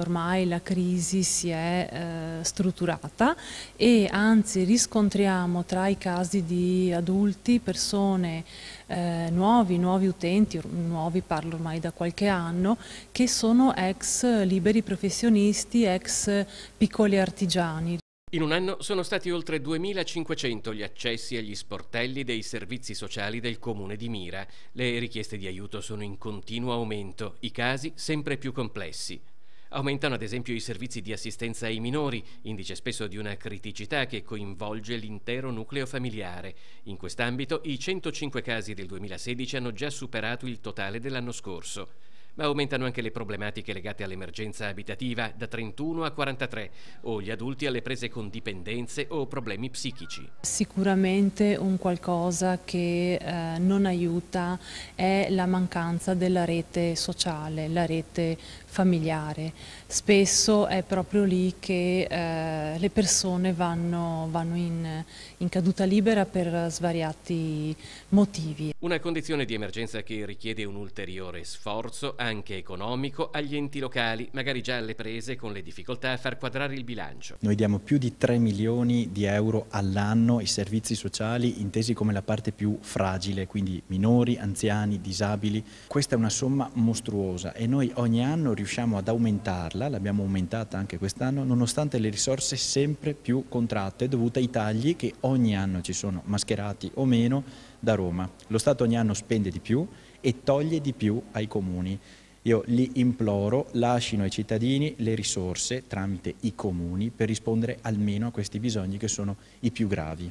Ormai la crisi si è eh, strutturata e anzi riscontriamo tra i casi di adulti, persone eh, nuovi, nuovi utenti, nuovi parlo ormai da qualche anno, che sono ex liberi professionisti, ex piccoli artigiani. In un anno sono stati oltre 2.500 gli accessi agli sportelli dei servizi sociali del comune di Mira. Le richieste di aiuto sono in continuo aumento, i casi sempre più complessi. Aumentano ad esempio i servizi di assistenza ai minori, indice spesso di una criticità che coinvolge l'intero nucleo familiare. In quest'ambito i 105 casi del 2016 hanno già superato il totale dell'anno scorso ma aumentano anche le problematiche legate all'emergenza abitativa da 31 a 43 o gli adulti alle prese con dipendenze o problemi psichici. Sicuramente un qualcosa che eh, non aiuta è la mancanza della rete sociale, la rete familiare. Spesso è proprio lì che eh, le persone vanno, vanno in, in caduta libera per svariati motivi. Una condizione di emergenza che richiede un ulteriore sforzo, anche economico, agli enti locali, magari già alle prese con le difficoltà a far quadrare il bilancio. Noi diamo più di 3 milioni di euro all'anno ai servizi sociali intesi come la parte più fragile, quindi minori, anziani, disabili. Questa è una somma mostruosa e noi ogni anno riusciamo ad aumentarla, l'abbiamo aumentata anche quest'anno, nonostante le risorse sempre più contratte dovute ai tagli che ogni anno ci sono, mascherati o meno, da Roma. Lo Stato ogni anno spende di più e toglie di più ai comuni. Io li imploro, lasciano ai cittadini le risorse tramite i comuni per rispondere almeno a questi bisogni che sono i più gravi.